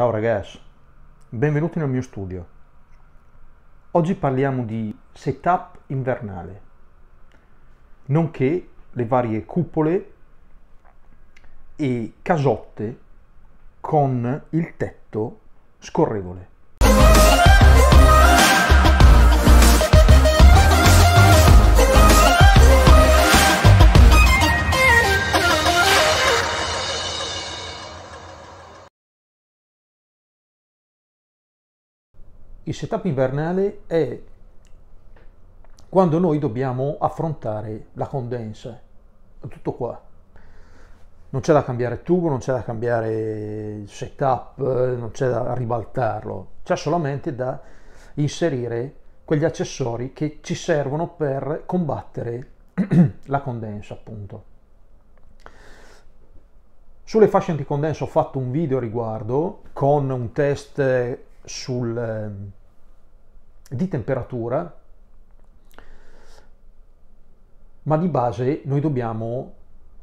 Ciao ragazzi, benvenuti nel mio studio. Oggi parliamo di setup invernale, nonché le varie cupole e casotte con il tetto scorrevole. Il setup invernale è quando noi dobbiamo affrontare la condensa, tutto qua. Non c'è da cambiare tubo, non c'è da cambiare setup, non c'è da ribaltarlo, c'è solamente da inserire quegli accessori che ci servono per combattere la condensa appunto. Sulle fasce anticondensa ho fatto un video a riguardo con un test sul, di temperatura, ma di base noi dobbiamo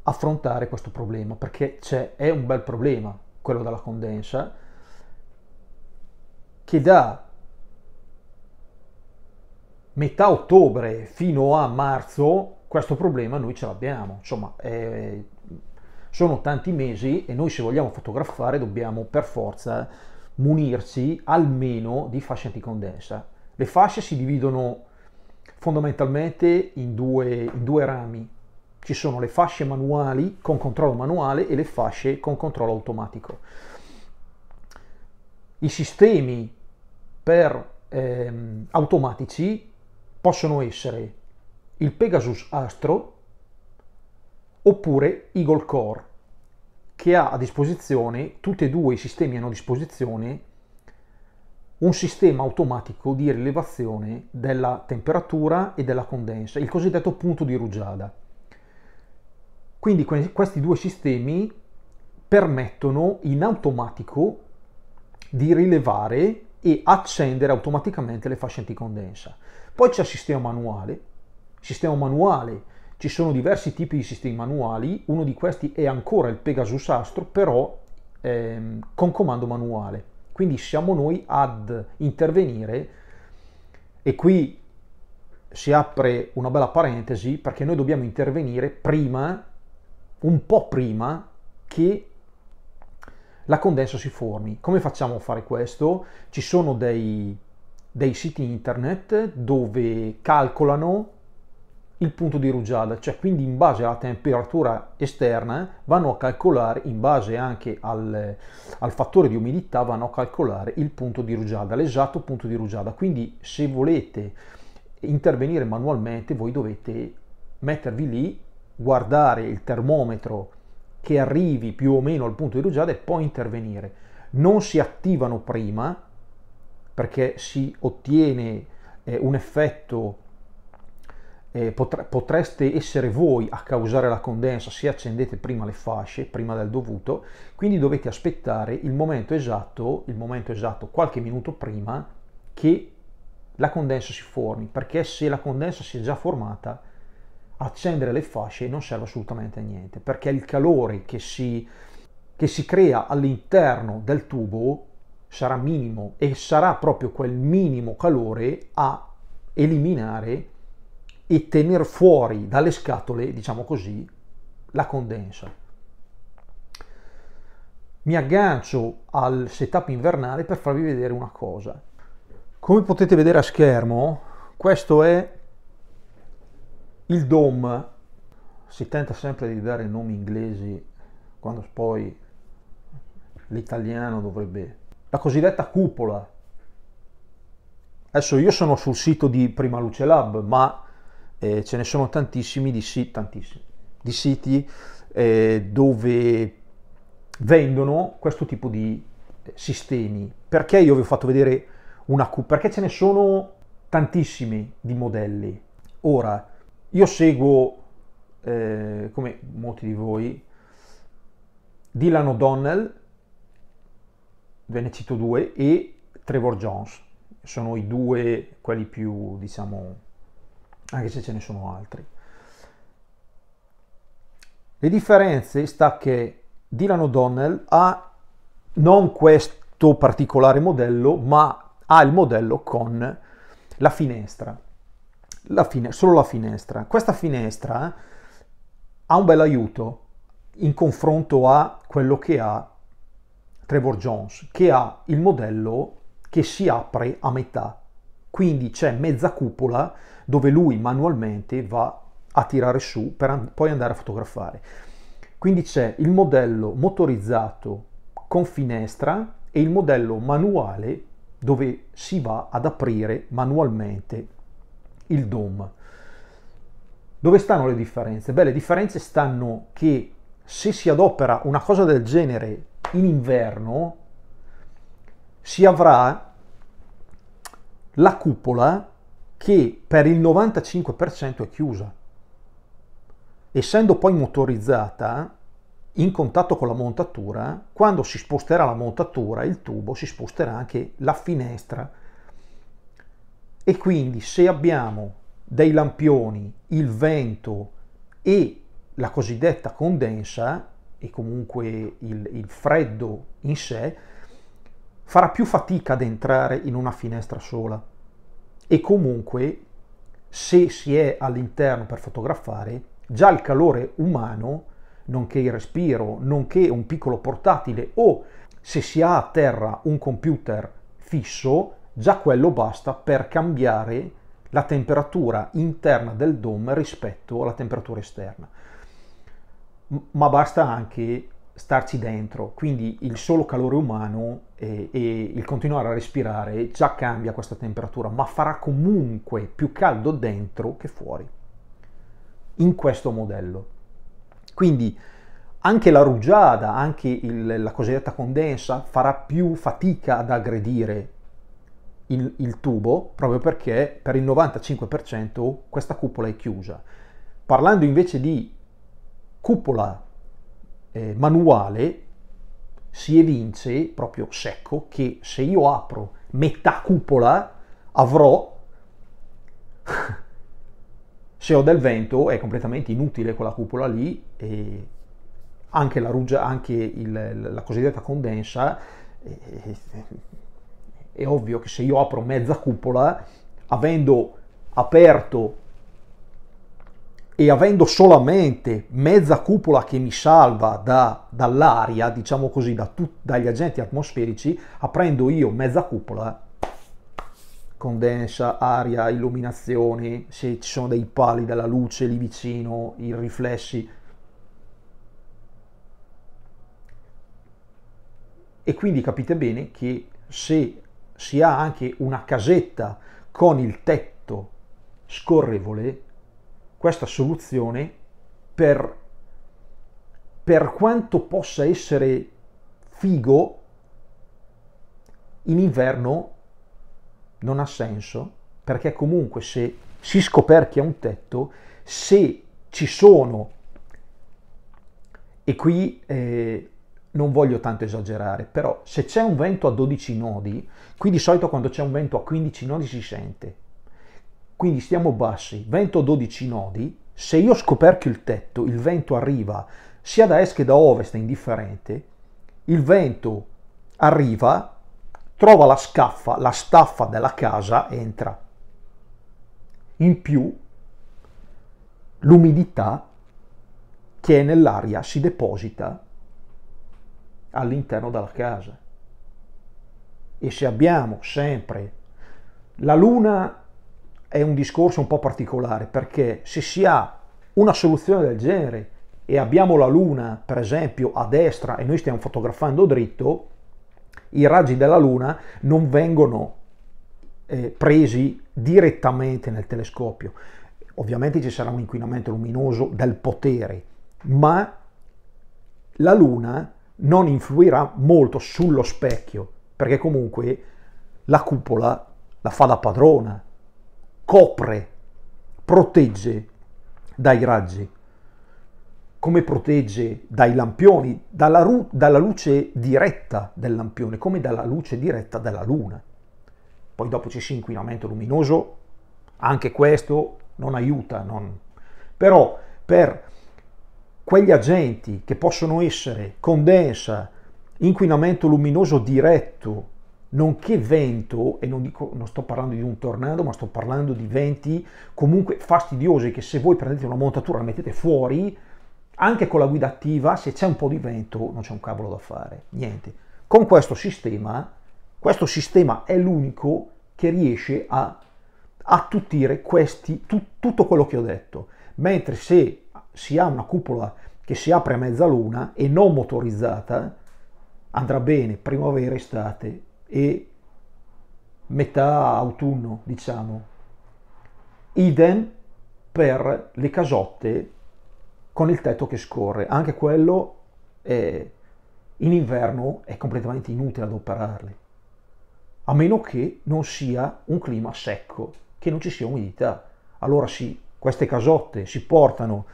affrontare questo problema perché è un bel problema quello della condensa che da metà ottobre fino a marzo questo problema noi ce l'abbiamo insomma è, sono tanti mesi e noi se vogliamo fotografare dobbiamo per forza munirci almeno di fasce anticondensa le fasce si dividono fondamentalmente in due, in due rami. Ci sono le fasce manuali con controllo manuale e le fasce con controllo automatico. I sistemi per, ehm, automatici possono essere il Pegasus Astro oppure Eagle Core che ha a disposizione, tutti e due i sistemi hanno a disposizione un sistema automatico di rilevazione della temperatura e della condensa, il cosiddetto punto di rugiada. Quindi questi due sistemi permettono in automatico di rilevare e accendere automaticamente le fasce anticondensa. Poi c'è il sistema manuale. Sistema manuale, ci sono diversi tipi di sistemi manuali, uno di questi è ancora il Pegasus Astro, però ehm, con comando manuale. Quindi siamo noi ad intervenire e qui si apre una bella parentesi perché noi dobbiamo intervenire prima, un po' prima che la condensa si formi. Come facciamo a fare questo? Ci sono dei, dei siti internet dove calcolano il punto di rugiada, cioè quindi in base alla temperatura esterna eh, vanno a calcolare, in base anche al, al fattore di umidità, vanno a calcolare il punto di rugiada, l'esatto punto di rugiada. Quindi se volete intervenire manualmente voi dovete mettervi lì, guardare il termometro che arrivi più o meno al punto di rugiada e poi intervenire. Non si attivano prima perché si ottiene eh, un effetto eh, potreste essere voi a causare la condensa se accendete prima le fasce, prima del dovuto, quindi dovete aspettare il momento esatto, il momento esatto qualche minuto prima che la condensa si formi, perché se la condensa si è già formata, accendere le fasce non serve assolutamente a niente, perché il calore che si, che si crea all'interno del tubo sarà minimo e sarà proprio quel minimo calore a eliminare e tenere fuori dalle scatole, diciamo così, la condensa. Mi aggancio al setup invernale per farvi vedere una cosa. Come potete vedere a schermo, questo è il dome. Si tenta sempre di dare nomi inglesi quando poi l'italiano dovrebbe... La cosiddetta cupola. Adesso io sono sul sito di Prima Luce Lab, ma eh, ce ne sono tantissimi di, si- tantissimi, di siti eh, dove vendono questo tipo di eh, sistemi. Perché io vi ho fatto vedere una Q? Perché ce ne sono tantissimi di modelli. Ora, io seguo, eh, come molti di voi, Dylan O'Donnell, ve ne cito due, e Trevor Jones. Sono i due, quelli più, diciamo, anche se ce ne sono altri. Le differenze sta che Dylan O'Donnell ha non questo particolare modello, ma ha il modello con la finestra, la fine, solo la finestra. Questa finestra eh, ha un bel aiuto in confronto a quello che ha Trevor Jones, che ha il modello che si apre a metà quindi c'è mezza cupola dove lui manualmente va a tirare su per an- poi andare a fotografare. Quindi c'è il modello motorizzato con finestra e il modello manuale dove si va ad aprire manualmente il DOM. Dove stanno le differenze? Beh, le differenze stanno che se si adopera una cosa del genere in inverno, si avrà la cupola che per il 95% è chiusa. Essendo poi motorizzata in contatto con la montatura, quando si sposterà la montatura, il tubo, si sposterà anche la finestra. E quindi se abbiamo dei lampioni, il vento e la cosiddetta condensa, e comunque il, il freddo in sé, farà più fatica ad entrare in una finestra sola e comunque se si è all'interno per fotografare già il calore umano nonché il respiro nonché un piccolo portatile o se si ha a terra un computer fisso già quello basta per cambiare la temperatura interna del dome rispetto alla temperatura esterna ma basta anche starci dentro, quindi il solo calore umano e, e, il continuare a respirare già cambia questa temperatura, ma farà comunque più caldo dentro che fuori, in questo modello. Quindi anche la rugiada, anche il, la cosiddetta condensa, farà più fatica ad aggredire il, il tubo, proprio perché per il 95% questa cupola è chiusa. Parlando invece di cupola eh, manuale si evince proprio secco che se io apro metà cupola avrò se ho del vento è completamente inutile quella cupola lì e anche la rugia anche il, la cosiddetta condensa e, eh, e, è ovvio che se io apro mezza cupola avendo aperto e avendo solamente mezza cupola che mi salva da, dall'aria, diciamo così, da tut, dagli agenti atmosferici, aprendo io mezza cupola, condensa, aria, illuminazione, se ci sono dei pali della luce lì vicino, i riflessi. E quindi capite bene che se si ha anche una casetta con il tetto scorrevole, questa soluzione per, per quanto possa essere figo in inverno non ha senso perché comunque se si scoperchia un tetto se ci sono e qui eh, non voglio tanto esagerare, però se c'è un vento a 12 nodi, qui di solito quando c'è un vento a 15 nodi si sente, quindi stiamo bassi, vento 12 nodi, se io scoperchio il tetto, il vento arriva sia da est che da ovest, è indifferente, il vento arriva, trova la scaffa, la staffa della casa entra. In più, l'umidità che è nell'aria si deposita all'interno della casa. E se abbiamo sempre la luna è un discorso un po' particolare perché se si ha una soluzione del genere e abbiamo la luna per esempio a destra e noi stiamo fotografando dritto, i raggi della luna non vengono eh, presi direttamente nel telescopio. Ovviamente ci sarà un inquinamento luminoso del potere, ma la luna non influirà molto sullo specchio perché comunque la cupola la fa da padrona copre, protegge dai raggi, come protegge dai lampioni, dalla, ru- dalla luce diretta del lampione, come dalla luce diretta della luna. Poi dopo ci c'è inquinamento luminoso, anche questo non aiuta, non... però per quegli agenti che possono essere condensa, inquinamento luminoso diretto nonché vento, e non, dico, non sto parlando di un tornado, ma sto parlando di venti comunque fastidiosi che se voi prendete una montatura e la mettete fuori, anche con la guida attiva, se c'è un po' di vento non c'è un cavolo da fare, niente. Con questo sistema, questo sistema è l'unico che riesce a attutire questi, tu, tutto quello che ho detto, mentre se si ha una cupola che si apre a mezzaluna e non motorizzata, andrà bene primavera, estate e metà autunno, diciamo. Idem per le casotte con il tetto che scorre, anche quello è, in inverno è completamente inutile adoperarle, a meno che non sia un clima secco, che non ci sia umidità. Allora sì, queste casotte si portano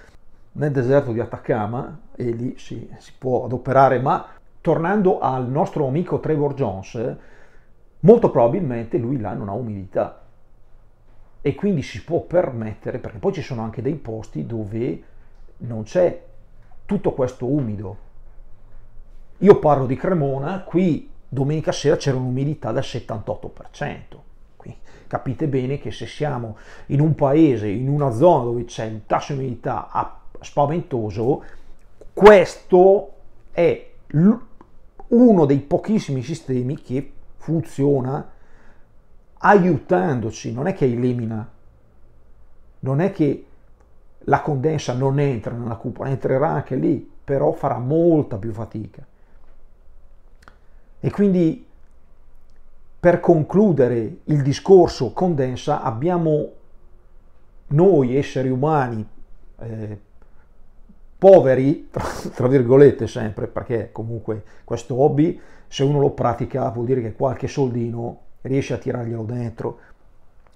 nel deserto di Atacama e lì si, si può adoperare, ma tornando al nostro amico Trevor Jones, molto probabilmente lui là non ha umidità e quindi si può permettere, perché poi ci sono anche dei posti dove non c'è tutto questo umido. Io parlo di Cremona, qui domenica sera c'era un'umidità del 78%, quindi capite bene che se siamo in un paese, in una zona dove c'è un tasso di umidità spaventoso, questo è l- uno dei pochissimi sistemi che funziona aiutandoci, non è che elimina, non è che la condensa non entra nella cupola, entrerà anche lì, però farà molta più fatica. E quindi per concludere il discorso condensa abbiamo noi esseri umani, eh, poveri, tra, tra, virgolette sempre, perché comunque questo hobby, se uno lo pratica, vuol dire che qualche soldino riesce a tirarglielo dentro.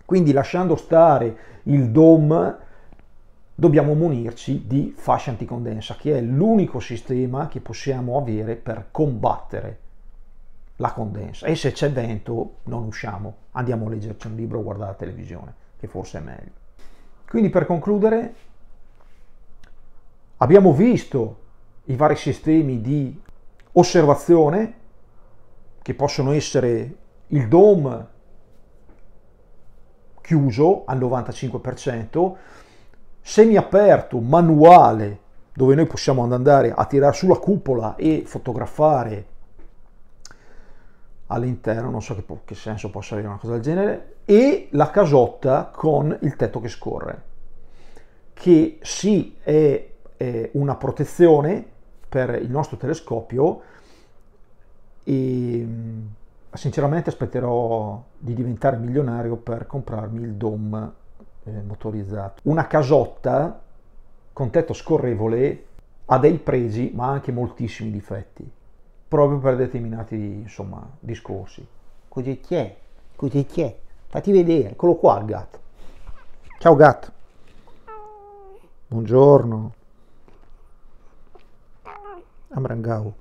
Quindi lasciando stare il DOM, dobbiamo munirci di fascia anticondensa, che è l'unico sistema che possiamo avere per combattere la condensa. E se c'è vento, non usciamo, andiamo a leggerci un libro o guardare la televisione, che forse è meglio. Quindi per concludere, Abbiamo visto i vari sistemi di osservazione che possono essere il DOM chiuso al 95%, semiaperto, manuale, dove noi possiamo andare a tirare sulla cupola e fotografare all'interno, non so che, che senso possa avere una cosa del genere, e la casotta con il tetto che scorre, che sì è eh, una protezione per il nostro telescopio e mm, sinceramente aspetterò di diventare milionario per comprarmi il DOM eh, motorizzato. Una casotta con tetto scorrevole ha dei pregi ma anche moltissimi difetti, proprio per determinati insomma, discorsi. Così è? così è? fatti vedere, eccolo qua il gatto. Ciao gatto. Buongiorno. Amrangau.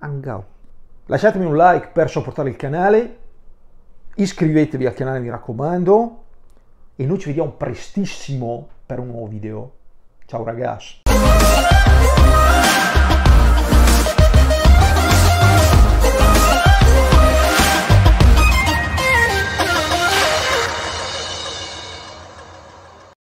Angau. Lasciatemi un like per supportare il canale, iscrivetevi al canale mi raccomando e noi ci vediamo prestissimo per un nuovo video. Ciao ragazzi.